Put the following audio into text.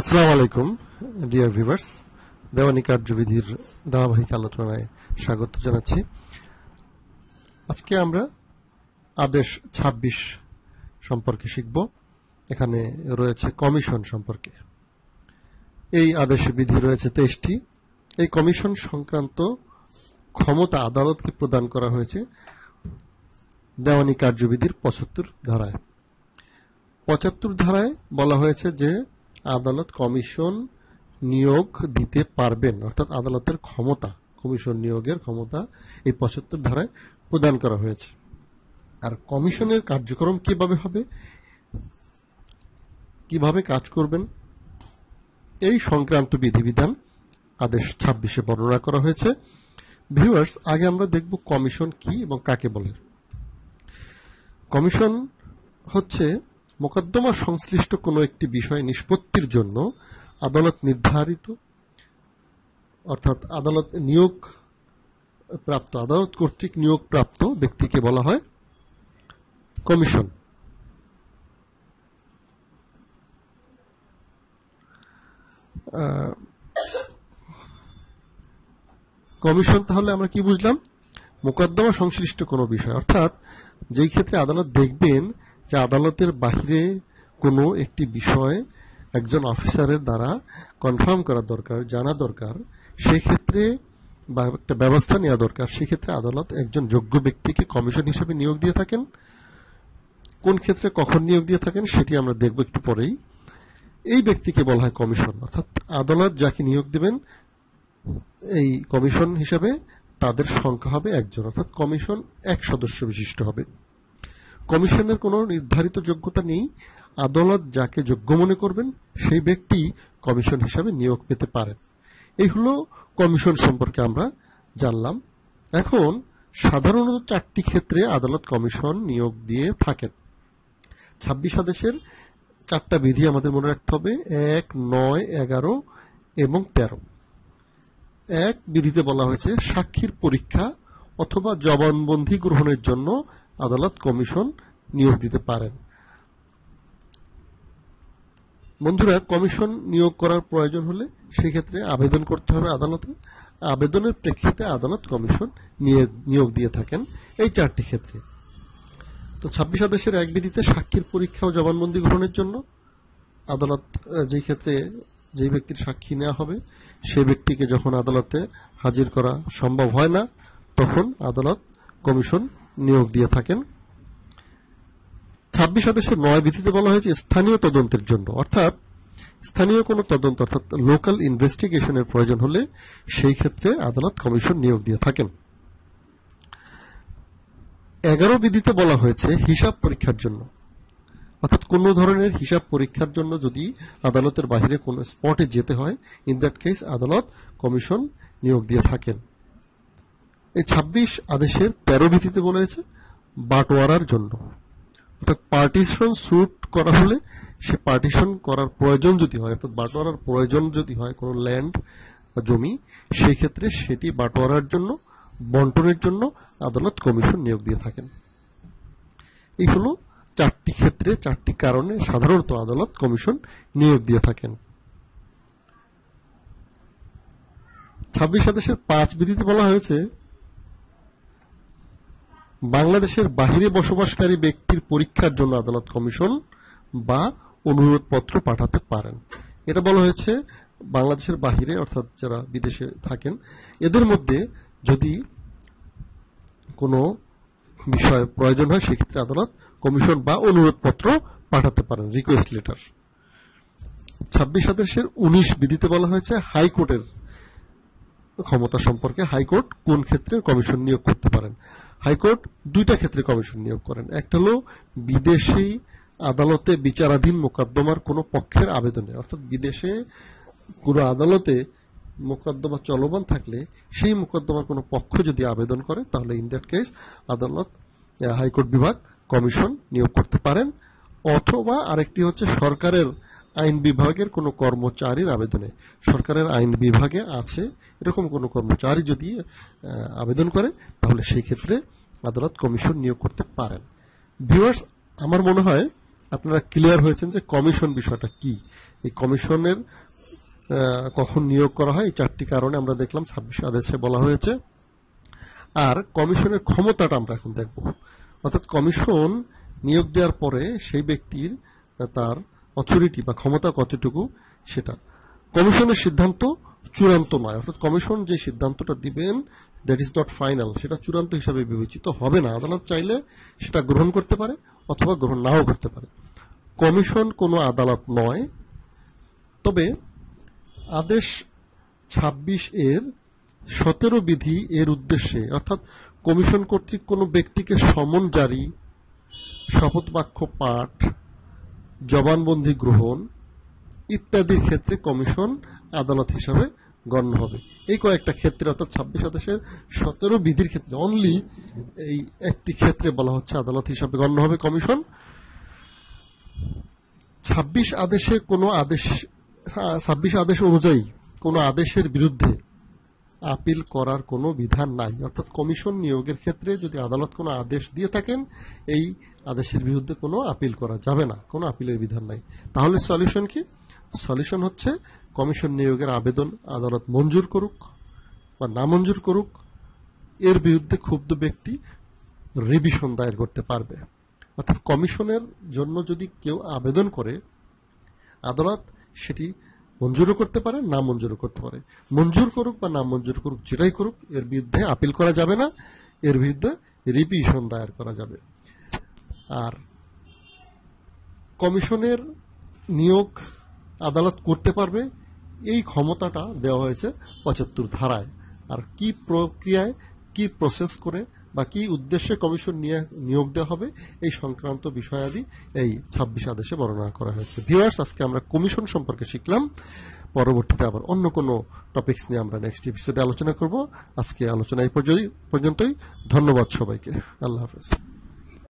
আসসালামু আলাইকুম deer viewers দেওয়ানি কার্যবিধির ধারাবাহিক আলোচনায় স্বাগত জানাচ্ছি আজকে আমরা আদেশ ২৬ সম্পর্কে শিখব এখানে রয়েছে কমিশন সম্পর্কে এই আদেশে বিধি রয়েছে তেইশটি এই কমিশন সংক্রান্ত ক্ষমতা আদালতকে প্রদান করা হয়েছে দেওয়ানি কার্যবিধির পঁচাত্তর ধারায় পঁচাত্তর ধারায় বলা হয়েছে যে আদালত কমিশন নিয়োগ দিতে পারবেন অর্থাৎ আদালতের ক্ষমতা কমিশন নিয়োগের ক্ষমতা এই পঁচাত্তর ধারায় প্রদান করা হয়েছে আর কমিশনের কার্যক্রম কিভাবে হবে কিভাবে কাজ করবেন এই সংক্রান্ত বিধিবিধান আদেশ ছাব্বিশে বর্ণনা করা হয়েছে ভিউয়ার্স আগে আমরা দেখব কমিশন কি এবং কাকে বলে কমিশন হচ্ছে মোকদ্দমা সংশ্লিষ্ট কোনো একটি বিষয় নিষ্পত্তির জন্য আদালত নির্ধারিত অর্থাৎ আদালত নিয়োগ প্রাপ্ত আদালত কর্তৃক নিয়োগ প্রাপ্ত ব্যক্তিকে বলা হয় কমিশন কমিশন তাহলে আমরা কি বুঝলাম মোকদ্দমা সংশ্লিষ্ট কোনো বিষয় অর্থাৎ যেই ক্ষেত্রে আদালত দেখবেন যে আদালতের বাহিরে কোনো একটি বিষয় একজন অফিসারের দ্বারা কনফার্ম করা দরকার জানা দরকার সেক্ষেত্রে বা একটা ব্যবস্থা নেওয়া দরকার সেক্ষেত্রে আদালত একজন যোগ্য ব্যক্তিকে কমিশন হিসেবে নিয়োগ দিয়ে থাকেন কোন ক্ষেত্রে কখন নিয়োগ দিয়ে থাকেন সেটি আমরা দেখব একটু পরেই এই ব্যক্তিকে বলা হয় কমিশন অর্থাৎ আদালত যাকে নিয়োগ দেবেন এই কমিশন হিসাবে তাদের সংখ্যা হবে একজন অর্থাৎ কমিশন এক সদস্য বিশিষ্ট হবে কমিশনের কোনো নির্ধারিত যোগ্যতা নেই আদালত যাকে যোগ্য মনে করবেন সেই ব্যক্তি কমিশন হিসাবে নিয়োগ পেতে পারেন এই হলো কমিশন সম্পর্কে আমরা জানলাম এখন সাধারণত চারটি ক্ষেত্রে আদালত কমিশন নিয়োগ দিয়ে থাকেন ছাব্বিশ আদেশের চারটা বিধি আমাদের মনে রাখতে হবে এক নয় এগারো এবং তেরো এক বিধিতে বলা হয়েছে সাক্ষীর পরীক্ষা অথবা জবানবন্দি গ্রহণের জন্য আদালত কমিশন নিয়োগ দিতে পারেন বন্ধুরা কমিশন নিয়োগ করার প্রয়োজন হলে সেক্ষেত্রে আবেদন করতে হবে আদালতে আবেদনের প্রেক্ষিতে আদালত কমিশন নিয়োগ দিয়ে থাকেন এই চারটি ক্ষেত্রে তো ছাব্বিশ আদেশের এক বিধিতে সাক্ষীর পরীক্ষা ও জবানবন্দি গ্রহণের জন্য আদালত যে ক্ষেত্রে যে ব্যক্তির সাক্ষী নেওয়া হবে সে ব্যক্তিকে যখন আদালতে হাজির করা সম্ভব হয় না তখন আদালত কমিশন নিয়োগ দিয়ে থাকেন ছাব্বিশ আদেশের নয় বিধিতে বলা হয়েছে স্থানীয় তদন্তের জন্য অর্থাৎ স্থানীয় কোনো তদন্ত অর্থাৎ লোকাল ইনভেস্টিগেশনের প্রয়োজন হলে সেই ক্ষেত্রে আদালত কমিশন নিয়োগ দিয়ে থাকেন এগারো বিধিতে বলা হয়েছে হিসাব পরীক্ষার জন্য অর্থাৎ কোনো ধরনের হিসাব পরীক্ষার জন্য যদি আদালতের বাইরে কোনো স্পটে যেতে হয় ইন দ্যাট কেস আদালত কমিশন নিয়োগ দিয়ে থাকেন এই ছাব্বিশ আদেশের তেরো ভিত্তিতে হয়েছে বাটোয়ারার জন্য অর্থাৎ পার্টিশন স্যুট করা হলে সে পার্টিশন করার প্রয়োজন যদি হয় অর্থাৎ বাটোয়ারার প্রয়োজন যদি হয় কোনো ল্যান্ড বা জমি সেই ক্ষেত্রে সেটি বাটোয়ারার জন্য বন্টনের জন্য আদালত কমিশন নিয়োগ দিয়ে থাকেন এই হলো চারটি ক্ষেত্রে চারটি কারণে সাধারণত আদালত কমিশন নিয়োগ দিয়ে থাকেন ছাব্বিশ আদেশের পাঁচ বিধিতে বলা হয়েছে বাংলাদেশের বাহিরে বসবাসকারী ব্যক্তির পরীক্ষার জন্য আদালত কমিশন বা অনুরোধ পত্র পাঠাতে পারেন এটা বলা হয়েছে বাংলাদেশের বাহিরে অর্থাৎ যারা বিদেশে থাকেন এদের মধ্যে যদি কোনো বিষয়ে প্রয়োজন হয় সেক্ষেত্রে আদালত কমিশন বা অনুরোধ পত্র পাঠাতে পারেন রিকোয়েস্ট লেটার ছাব্বিশ সদস্যের উনিশ বিধিতে বলা হয়েছে হাইকোর্টের ক্ষমতা সম্পর্কে হাইকোর্ট কোন ক্ষেত্রে কমিশন নিয়োগ করতে পারেন হাইকোর্ট দুইটা ক্ষেত্রে কমিশন নিয়োগ করেন একটা হলো বিদেশি আদালতে বিচারাধীন মোকদ্দমার কোনো পক্ষের আবেদনে অর্থাৎ বিদেশে কোনো আদালতে মোকদ্দমা চলমান থাকলে সেই মোকদ্দমার কোনো পক্ষ যদি আবেদন করে তাহলে ইন দ্যাট কেস আদালত হাইকোর্ট বিভাগ কমিশন নিয়োগ করতে পারেন অথবা আরেকটি হচ্ছে সরকারের আইন বিভাগের কোনো কর্মচারীর আবেদনে সরকারের আইন বিভাগে আছে এরকম কোনো কর্মচারী যদি আবেদন করে তাহলে সেই ক্ষেত্রে আদালত কমিশন নিয়োগ করতে পারেন ভিউয়ার্স আমার মনে হয় আপনারা ক্লিয়ার হয়েছেন যে কমিশন বিষয়টা কি এই কমিশনের কখন নিয়োগ করা হয় এই চারটি কারণে আমরা দেখলাম ছাব্বিশ আদেশে বলা হয়েছে আর কমিশনের ক্ষমতাটা আমরা এখন দেখব অর্থাৎ কমিশন নিয়োগ দেওয়ার পরে সেই ব্যক্তির তার অথরিটি বা ক্ষমতা কতটুকু সেটা কমিশনের সিদ্ধান্ত চূড়ান্ত নয় অর্থাৎ কমিশন যে সিদ্ধান্তটা দিবেন দ্যাট ইজ নট ফাইনাল সেটা চূড়ান্ত হিসাবে বিবেচিত হবে না আদালত চাইলে সেটা গ্রহণ করতে পারে অথবা গ্রহণ নাও করতে পারে কমিশন কোনো আদালত নয় তবে আদেশ ২৬ এর সতেরো বিধি এর উদ্দেশ্যে অর্থাৎ কমিশন কর্তৃক কোনো ব্যক্তিকে সমন জারি শপথ বাক্য পাঠ জবানবন্দি গ্রহণ ইত্যাদির ক্ষেত্রে কমিশন আদালত হিসাবে গণ্য হবে এই কয়েকটা ক্ষেত্রে অর্থাৎ ছাব্বিশ সদস্যের সতেরো বিধির ক্ষেত্রে অনলি এই একটি ক্ষেত্রে বলা হচ্ছে আদালত হিসাবে গণ্য হবে কমিশন ছাব্বিশ আদেশে কোনো আদেশ ছাব্বিশ আদেশ অনুযায়ী কোনো আদেশের বিরুদ্ধে আপিল করার কোনো বিধান নাই অর্থাৎ কমিশন নিয়োগের ক্ষেত্রে যদি আদালত কোনো আদেশ দিয়ে থাকেন এই আদেশের বিরুদ্ধে কোনো আপিল করা যাবে না কোনো আপিলের বিধান নাই তাহলে সলিউশন কি সলিউশন হচ্ছে কমিশন নিয়োগের আবেদন আদালত মঞ্জুর করুক বা না মঞ্জুর করুক এর বিরুদ্ধে ক্ষুব্ধ ব্যক্তি রিভিশন দায়ের করতে পারবে অর্থাৎ কমিশনের জন্য যদি কেউ আবেদন করে আদালত সেটি মঞ্জুরও করতে পারে না মঞ্জুরও করতে পারে মঞ্জুর করুক বা না মঞ্জুর করুক যেটাই করুক এর বিরুদ্ধে আপিল করা যাবে না এর বিরুদ্ধে রিপিশন দায়ের করা যাবে আর কমিশনের নিয়োগ আদালত করতে পারবে এই ক্ষমতাটা দেওয়া হয়েছে পঁচাত্তর ধারায় আর কি প্রক্রিয়ায় কি প্রসেস করে বা কি উদ্দেশ্যে কমিশন নিয়ে নিয়োগ দেওয়া হবে এই সংক্রান্ত বিষয়াদি এই ছাব্বিশ আদেশে বর্ণনা করা হয়েছে ভিওয়ার্স আজকে আমরা কমিশন সম্পর্কে শিখলাম পরবর্তীতে আবার অন্য কোনো টপিকস নিয়ে আমরা নেক্সট এপিসোডে আলোচনা করব আজকে আলোচনা এই পর্যন্তই ধন্যবাদ সবাইকে আল্লাহ হাফেজ